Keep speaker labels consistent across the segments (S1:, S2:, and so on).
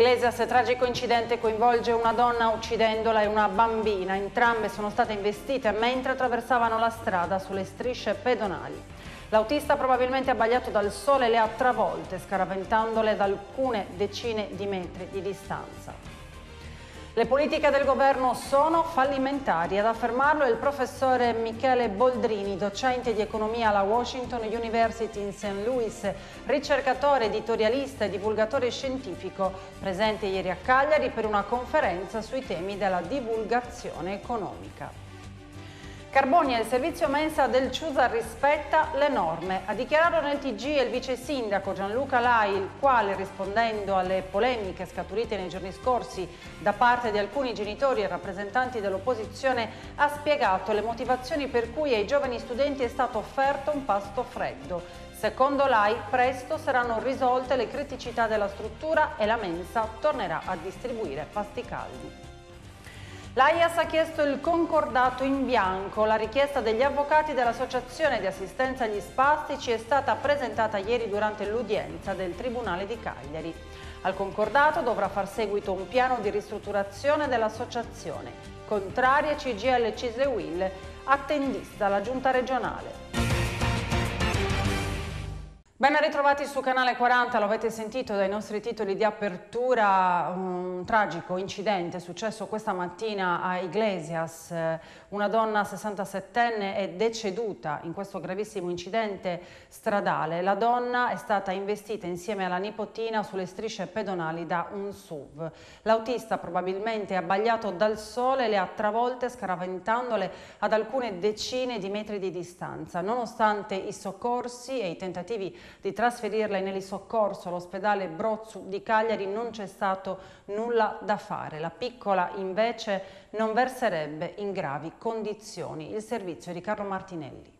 S1: Iglesias, tragico incidente coinvolge una donna uccidendola e una bambina. Entrambe sono state investite mentre attraversavano la strada sulle strisce pedonali. L'autista probabilmente abbagliato dal sole le ha travolte, scaraventandole da alcune decine di metri di distanza. Le politiche del governo sono fallimentari, ad affermarlo è il professore Michele Boldrini, docente di economia alla Washington University in St. Louis, ricercatore, editorialista e divulgatore scientifico, presente ieri a Cagliari per una conferenza sui temi della divulgazione economica. Carboni e il servizio mensa del Ciusa rispetta le norme. Ha dichiarato nel TG il vice sindaco Gianluca Lai, il quale rispondendo alle polemiche scaturite nei giorni scorsi da parte di alcuni genitori e rappresentanti dell'opposizione, ha spiegato le motivazioni per cui ai giovani studenti è stato offerto un pasto freddo. Secondo l'AI, presto saranno risolte le criticità della struttura e la mensa tornerà a distribuire pasti caldi. L'AIAS ha chiesto il concordato in bianco. La richiesta degli avvocati dell'Associazione di Assistenza agli Spastici è stata presentata ieri durante l'udienza del Tribunale di Cagliari. Al concordato dovrà far seguito un piano di ristrutturazione dell'associazione. Contrarie CGL Cisle attendista la giunta regionale. Ben ritrovati su Canale 40, lo avete sentito dai nostri titoli di apertura, un tragico incidente successo questa mattina a Iglesias, una donna 67enne è deceduta in questo gravissimo incidente stradale, la donna è stata investita insieme alla nipotina sulle strisce pedonali da un SUV, l'autista probabilmente abbagliato dal sole le ha travolte scaraventandole ad alcune decine di metri di distanza, nonostante i soccorsi e i tentativi di trasferirla in elisoccorso all'ospedale Brozzu di Cagliari non c'è stato nulla da fare. La piccola invece non verserebbe in gravi condizioni. Il servizio di Carlo Martinelli.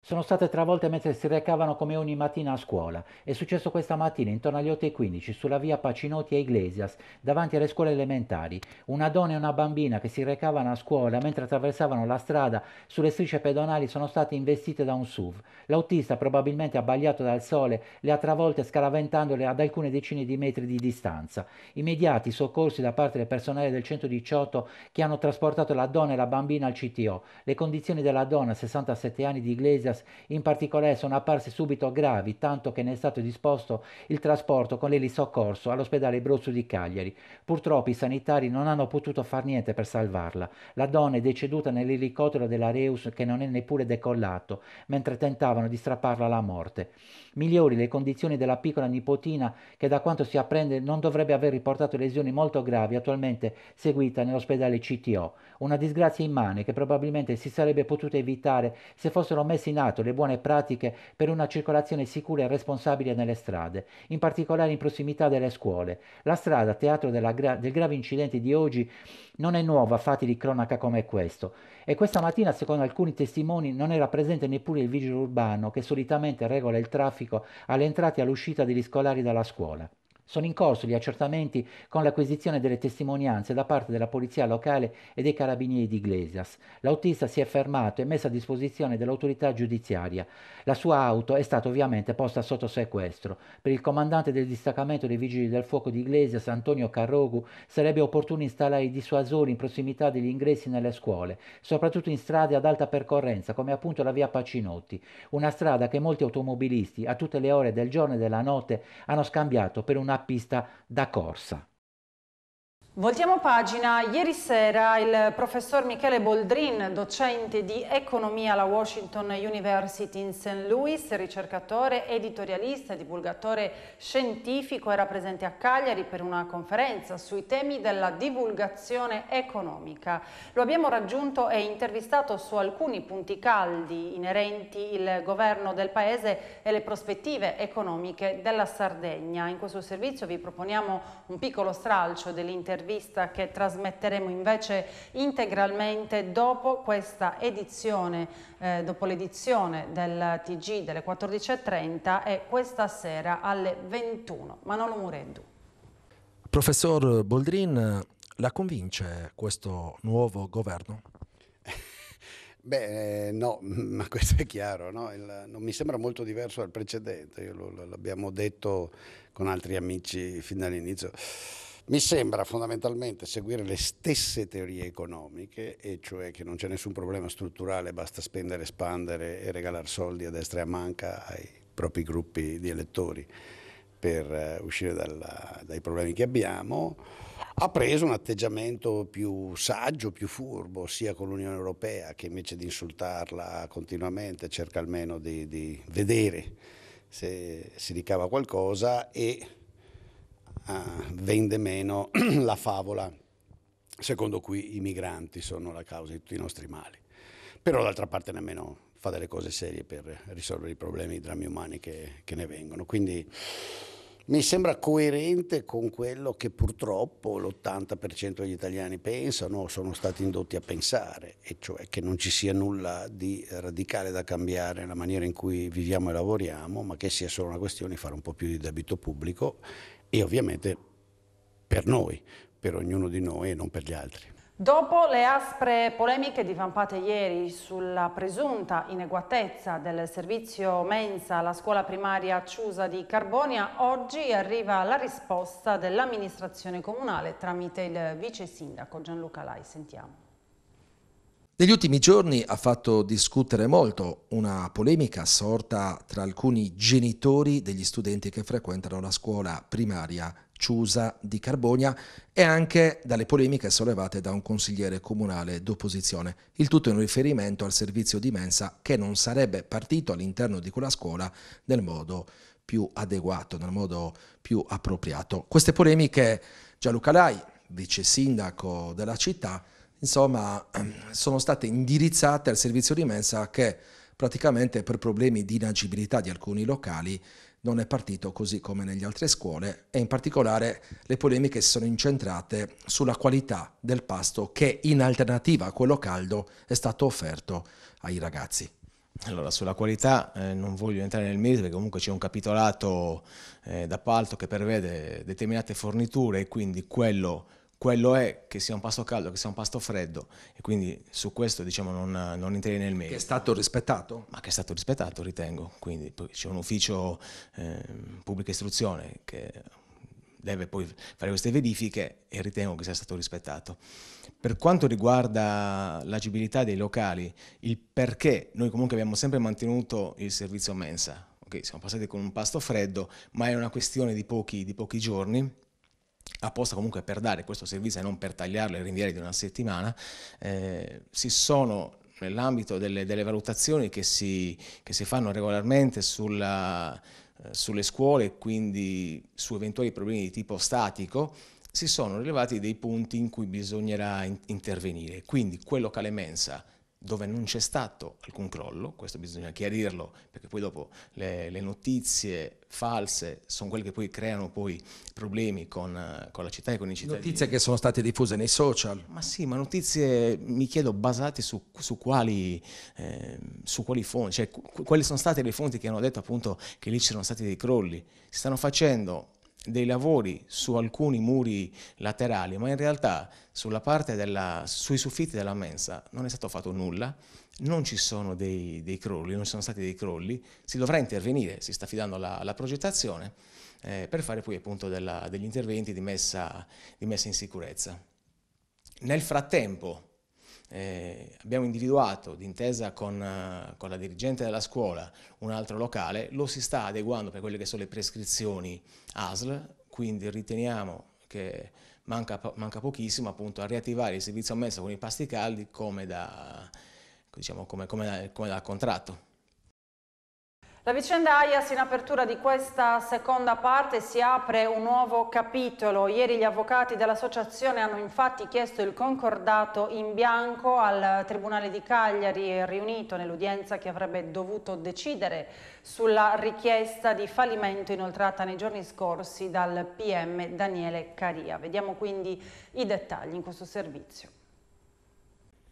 S2: Sono state travolte mentre si recavano come ogni mattina a scuola. È successo questa mattina intorno alle 8.15 sulla via Pacinotti e Iglesias, davanti alle scuole elementari. Una donna e una bambina che si recavano a scuola mentre attraversavano la strada sulle strisce pedonali sono state investite da un SUV. L'autista, probabilmente abbagliato dal sole, le ha travolte scaraventandole ad alcune decine di metri di distanza. Immediati soccorsi da parte del personale del 118 che hanno trasportato la donna e la bambina al CTO. Le condizioni della donna, 67 anni di Iglesias, Iglesias in particolare sono apparse subito gravi, tanto che ne è stato disposto il trasporto con l'elisoccorso all'ospedale Brozzo di Cagliari. Purtroppo i sanitari non hanno potuto far niente per salvarla. La donna è deceduta nell'elicottero della Reus che non è neppure decollato, mentre tentavano di strapparla alla morte. Migliori le condizioni della piccola nipotina che da quanto si apprende non dovrebbe aver riportato lesioni molto gravi attualmente seguita nell'ospedale CTO. Una disgrazia immane che probabilmente si sarebbe potuta evitare se fossero messi in disseminato le buone pratiche per una circolazione sicura e responsabile nelle strade, in particolare in prossimità delle scuole. La strada, teatro gra- del grave incidente di oggi, non è nuova a fatti di cronaca come questo. E questa mattina, secondo alcuni testimoni, non era presente neppure il vigile urbano che solitamente regola il traffico alle entrate e all'uscita degli scolari dalla scuola. Sono in corso gli accertamenti con l'acquisizione delle testimonianze da parte della polizia locale e dei carabinieri di Iglesias. L'autista si è fermato e messo a disposizione dell'autorità giudiziaria. La sua auto è stata ovviamente posta sotto sequestro. Per il comandante del distaccamento dei vigili del fuoco di Iglesias, Antonio Carrogu, sarebbe opportuno installare i dissuasori in prossimità degli ingressi nelle scuole, soprattutto in strade ad alta percorrenza come appunto la via Pacinotti, una strada che molti automobilisti a tutte le ore del giorno e della notte hanno scambiato per una pista da corsa.
S1: Voltiamo pagina. Ieri sera il professor Michele Boldrin, docente di economia alla Washington University in St. Louis, ricercatore, editorialista, divulgatore scientifico, era presente a Cagliari per una conferenza sui temi della divulgazione economica. Lo abbiamo raggiunto e intervistato su alcuni punti caldi inerenti il governo del paese e le prospettive economiche della Sardegna. In questo servizio vi proponiamo un piccolo stralcio dell'intervista un'intervista che trasmetteremo invece integralmente dopo questa edizione, eh, dopo l'edizione del TG delle 14.30 e questa sera alle 21. Manolo Mureddu.
S3: Professor Boldrin, la convince questo nuovo governo?
S4: Beh, eh, no, ma questo è chiaro, no? Il, non mi sembra molto diverso dal precedente, lo, l'abbiamo detto con altri amici fin dall'inizio. Mi sembra fondamentalmente seguire le stesse teorie economiche, e cioè che non c'è nessun problema strutturale, basta spendere, espandere e regalare soldi a destra e a manca ai propri gruppi di elettori per eh, uscire dalla, dai problemi che abbiamo, ha preso un atteggiamento più saggio, più furbo, sia con l'Unione Europea che invece di insultarla continuamente cerca almeno di, di vedere se si ricava qualcosa e eh, vende meno la favola secondo cui i migranti sono la causa di tutti i nostri mali. Però d'altra parte nemmeno fa delle cose serie per risolvere i problemi, i drammi umani che, che ne vengono. Quindi mi sembra coerente con quello che purtroppo l'80% degli italiani pensano o sono stati indotti a pensare, e cioè che non ci sia nulla di radicale da cambiare nella maniera in cui viviamo e lavoriamo, ma che sia solo una questione di fare un po' più di debito pubblico e ovviamente per noi, per ognuno di noi e non per gli altri.
S1: Dopo le aspre polemiche divampate ieri sulla presunta ineguatezza del servizio mensa alla scuola primaria Ciusa di Carbonia, oggi arriva la risposta dell'amministrazione comunale tramite il vice sindaco Gianluca Lai. Sentiamo.
S3: Negli ultimi giorni ha fatto discutere molto una polemica sorta tra alcuni genitori degli studenti che frequentano la scuola primaria Ciusa di Carbogna e anche dalle polemiche sollevate da un consigliere comunale d'opposizione, il tutto in riferimento al servizio di mensa che non sarebbe partito all'interno di quella scuola nel modo più adeguato, nel modo più appropriato. Queste polemiche Gianluca Lai, vice sindaco della città, insomma, sono state indirizzate al servizio di mensa che praticamente per problemi di inagibilità di alcuni locali non è partito così come negli altre scuole e in particolare le polemiche si sono incentrate sulla qualità del pasto che in alternativa a
S5: quello caldo è stato
S3: offerto
S5: ai ragazzi. Allora, sulla qualità eh, non voglio entrare nel merito perché comunque c'è un capitolato eh, d'appalto che prevede determinate forniture e quindi quello quello è che sia un pasto caldo, che sia un pasto freddo e quindi su questo diciamo non, non interviene nel meglio. Che è stato rispettato? Ma che è stato rispettato ritengo, quindi c'è un ufficio eh, pubblica istruzione che deve poi fare queste verifiche e ritengo che sia stato rispettato. Per quanto riguarda l'agibilità dei locali, il perché noi comunque abbiamo sempre mantenuto il servizio mensa, okay, siamo passati con un pasto freddo ma è una questione di pochi, di pochi giorni apposta comunque per dare questo servizio e non per tagliarlo e rinviare di una settimana, eh, si sono nell'ambito delle, delle, valutazioni che si, che si fanno regolarmente sulla, eh, sulle scuole, quindi su eventuali problemi di tipo statico, si sono rilevati dei punti in cui bisognerà in, intervenire. Quindi quello che mensa dove non c'è stato alcun crollo, questo bisogna chiarirlo perché poi dopo le, le notizie false sono quelle che poi creano poi problemi con, con, la città e con i cittadini. Notizie che sono state diffuse nei social. Ma sì, ma notizie mi chiedo basate su, su, quali, eh, su quali, fonti, cioè quali sono state le fonti che hanno detto appunto che lì c'erano stati dei crolli. Si stanno facendo dei lavori su alcuni muri laterali, ma in realtà della, sui soffitti della mensa non è stato fatto nulla, non ci sono dei, dei, crolli, non ci sono stati dei crolli, si dovrà intervenire, si sta fidando la, alla progettazione eh, per fare poi appunto della, degli interventi di messa, di messa in sicurezza. Nel frattempo eh, abbiamo individuato d'intesa con, eh, con, la dirigente della scuola un altro locale, lo si sta adeguando per quelle che sono le prescrizioni ASL, quindi riteniamo che manca, manca pochissimo appunto a riattivare il servizio ammesso con i pasti caldi come da, diciamo, come, come da, come da contratto.
S1: La vicenda Aias in apertura di questa seconda parte si apre un nuovo capitolo. Ieri gli avvocati dell'associazione hanno infatti chiesto il concordato in bianco al Tribunale di Cagliari riunito nell'udienza che avrebbe dovuto decidere sulla richiesta di fallimento inoltrata nei giorni scorsi dal PM Daniele Caria. Vediamo quindi i dettagli in questo servizio.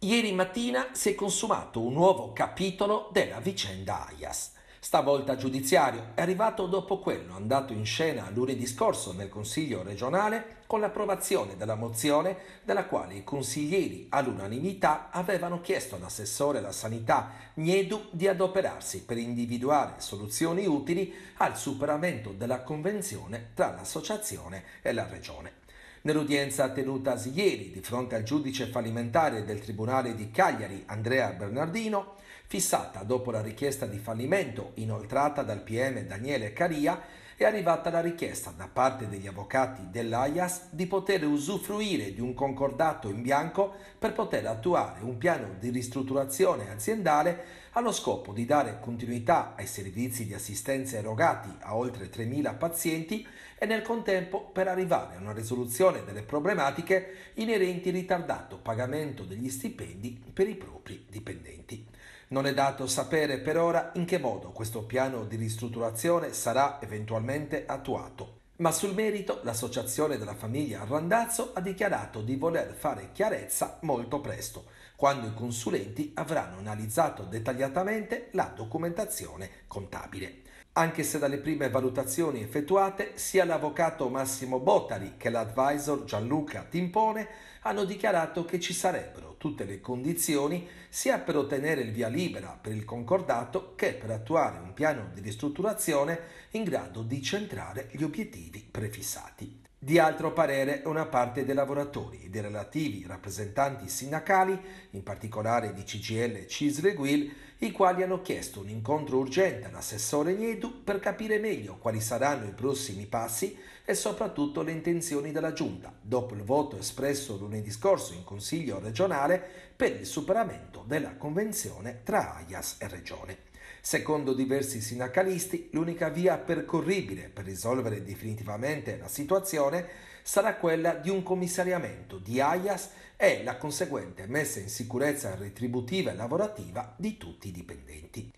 S3: Ieri mattina si è consumato un nuovo capitolo della vicenda Aias stavolta giudiziario, è arrivato dopo quello andato in scena lunedì scorso nel Consiglio regionale con l'approvazione della mozione della quale i consiglieri all'unanimità avevano chiesto all'assessore alla sanità Niedu di adoperarsi per individuare soluzioni utili al superamento della convenzione tra l'associazione e la regione. Nell'udienza tenutasi ieri di fronte al giudice fallimentare del Tribunale di Cagliari Andrea Bernardino, fissata dopo la richiesta di fallimento inoltrata dal PM Daniele Caria, è arrivata la richiesta da parte degli avvocati dell'AIAS di poter usufruire di un concordato in bianco per poter attuare un piano di ristrutturazione aziendale allo scopo di dare continuità ai servizi di assistenza erogati a oltre 3.000 pazienti e nel contempo per arrivare a una risoluzione delle problematiche inerenti al ritardato pagamento degli stipendi per i propri dipendenti. Non è dato sapere per ora in che modo questo piano di ristrutturazione sarà eventualmente attuato. Ma sul merito l'associazione della famiglia Randazzo ha dichiarato di voler fare chiarezza molto presto, quando i consulenti avranno analizzato dettagliatamente la documentazione contabile anche se dalle prime valutazioni effettuate sia l'avvocato Massimo Bottari che l'advisor Gianluca Timpone hanno dichiarato che ci sarebbero tutte le condizioni sia per ottenere il via libera per il concordato che per attuare un piano di ristrutturazione in grado di centrare gli obiettivi prefissati. Di altro parere una parte dei lavoratori e dei relativi rappresentanti sindacali, in particolare di CGL, CISL e GUIL, i quali hanno chiesto un incontro urgente all'assessore Niedu per capire meglio quali saranno i prossimi passi e soprattutto le intenzioni della Giunta, dopo il voto espresso lunedì scorso in Consiglio regionale per il superamento della convenzione tra AIAS e Regione. Secondo diversi sindacalisti, l'unica via percorribile per risolvere definitivamente la situazione sarà quella di un commissariamento di AIAS e la conseguente messa in sicurezza retributiva e lavorativa di tutti i dipendenti.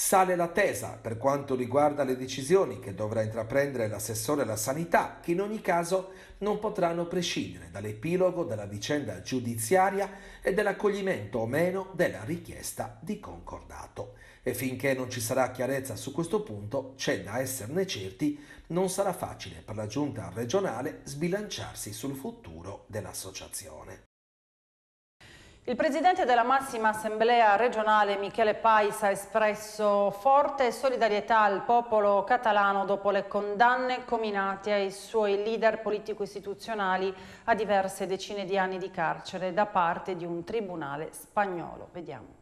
S3: Sale l'attesa per quanto riguarda le decisioni che dovrà intraprendere l'assessore alla sanità, che in ogni caso non potranno prescindere dall'epilogo della vicenda giudiziaria e dell'accoglimento o meno della richiesta di concordato. E finché non ci sarà chiarezza su questo punto, c'è da esserne certi, non sarà facile per la giunta regionale sbilanciarsi sul futuro dell'associazione.
S1: Il presidente della massima assemblea regionale Michele Pais ha espresso forte solidarietà al popolo catalano dopo le condanne cominate ai suoi leader politico-istituzionali a diverse decine di anni di carcere da parte di un tribunale spagnolo. Vediamo.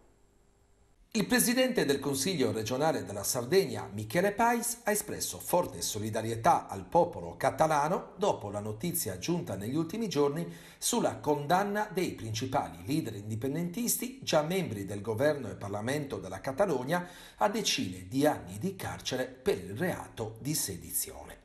S3: Il presidente del Consiglio regionale della Sardegna, Michele Pais, ha espresso forte solidarietà al popolo catalano dopo la notizia giunta negli ultimi giorni sulla condanna dei principali leader indipendentisti, già membri del governo e Parlamento della Catalogna, a decine di anni di carcere per il reato di sedizione.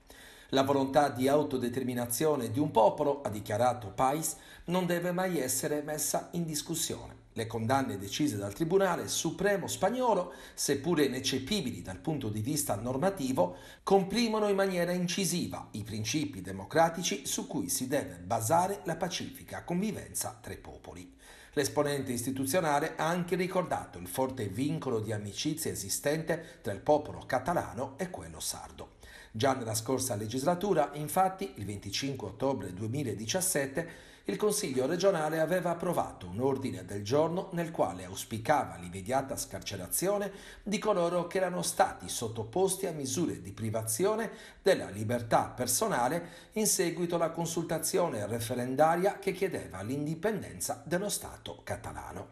S3: La volontà di autodeterminazione di un popolo, ha dichiarato Pais, non deve mai essere messa in discussione. Le condanne decise dal Tribunale Supremo spagnolo, seppure ineccepibili dal punto di vista normativo, comprimono in maniera incisiva i principi democratici su cui si deve basare la pacifica convivenza tra i popoli. L'esponente istituzionale ha anche ricordato il forte vincolo di amicizia esistente tra il popolo catalano e quello sardo. Già nella scorsa legislatura, infatti, il 25 ottobre 2017, il Consiglio regionale aveva approvato un ordine del giorno nel quale auspicava l'immediata scarcerazione di coloro che erano stati sottoposti a misure di privazione della libertà personale in seguito alla consultazione referendaria che chiedeva l'indipendenza dello Stato catalano.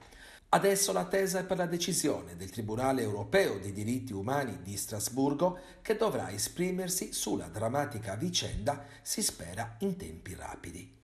S3: Adesso l'attesa è per la decisione del Tribunale europeo dei diritti umani di Strasburgo che dovrà esprimersi sulla drammatica vicenda, si spera in tempi rapidi.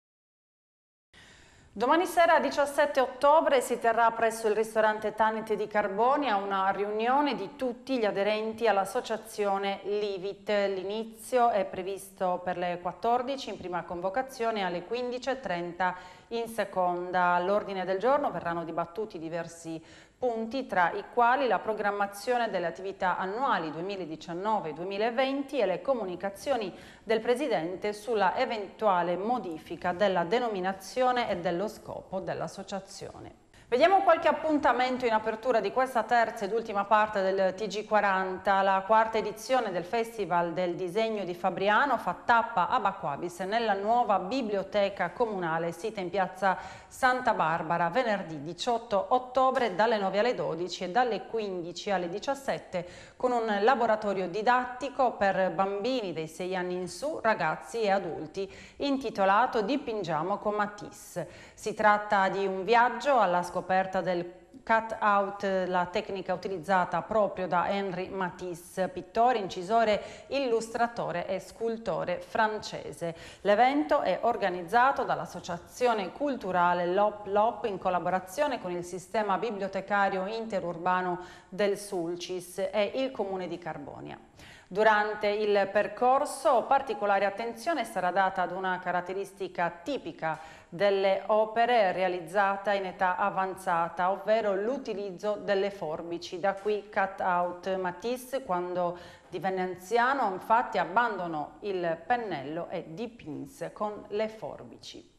S1: Domani sera 17 ottobre si terrà presso il ristorante Tanit di Carbonia una riunione di tutti gli aderenti all'associazione Livit. L'inizio è previsto per le 14 in prima convocazione e alle 15.30 in seconda. All'ordine del giorno verranno dibattuti diversi punti tra i quali la programmazione delle attività annuali 2019-2020 e le comunicazioni del Presidente sulla eventuale modifica della denominazione e dello scopo dell'associazione. Vediamo qualche appuntamento in apertura di questa terza ed ultima parte del TG40, la quarta edizione del Festival del Disegno di Fabriano fa tappa a Baquabis nella nuova biblioteca comunale sita in piazza Santa Barbara venerdì 18 ottobre dalle 9 alle 12 e dalle 15 alle 17 con un laboratorio didattico per bambini dei 6 anni in su, ragazzi e adulti intitolato Dipingiamo con Matisse. Si tratta di un viaggio alla scoperta del cut out, la tecnica utilizzata proprio da Henri Matisse, pittore, incisore, illustratore e scultore francese. L'evento è organizzato dall'associazione culturale Lop Lop in collaborazione con il sistema bibliotecario interurbano del Sulcis e il comune di Carbonia. Durante il percorso particolare attenzione sarà data ad una caratteristica tipica delle opere realizzata in età avanzata, ovvero l'utilizzo delle forbici. Da qui cut out Matisse quando divenne anziano infatti abbandonò il pennello e dipinse con le forbici.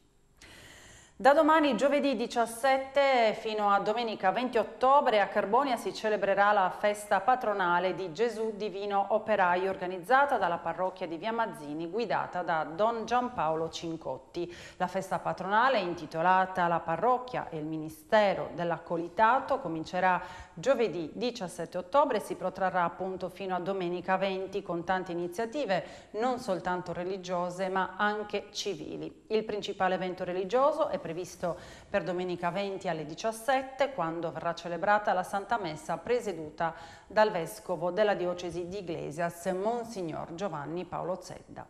S1: Da domani giovedì 17 fino a domenica 20 ottobre a Carbonia si celebrerà la festa patronale di Gesù Divino Operaio organizzata dalla parrocchia di Via Mazzini guidata da Don Giampaolo Cincotti. La festa patronale intitolata La parrocchia e il ministero dell'accolitato comincerà giovedì 17 ottobre si protrarrà appunto fino a domenica 20 con tante iniziative non soltanto religiose ma anche civili. Il principale evento religioso è previsto per domenica 20 alle 17 quando verrà celebrata la Santa Messa presieduta dal Vescovo della Diocesi di Iglesias, Monsignor Giovanni Paolo Zedda.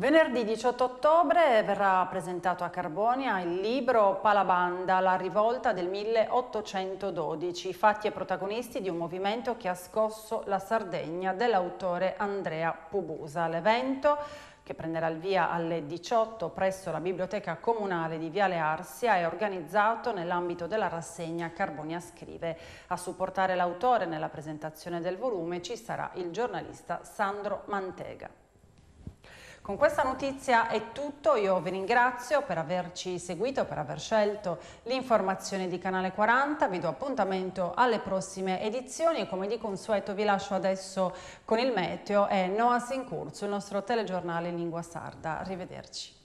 S1: Venerdì 18 ottobre verrà presentato a Carbonia il libro Palabanda, la rivolta del 1812, fatti e protagonisti di un movimento che ha scosso la Sardegna dell'autore Andrea Pubusa. L'evento che prenderà il via alle 18 presso la Biblioteca Comunale di Viale Arsia, è organizzato nell'ambito della rassegna Carbonia Scrive. A supportare l'autore nella presentazione del volume ci sarà il giornalista Sandro Mantega. Con questa notizia è tutto, io vi ringrazio per averci seguito, per aver scelto l'informazione di Canale 40, vi do appuntamento alle prossime edizioni e come di consueto vi lascio adesso con il meteo e Noah Sincurzu, il nostro telegiornale in lingua sarda. Arrivederci.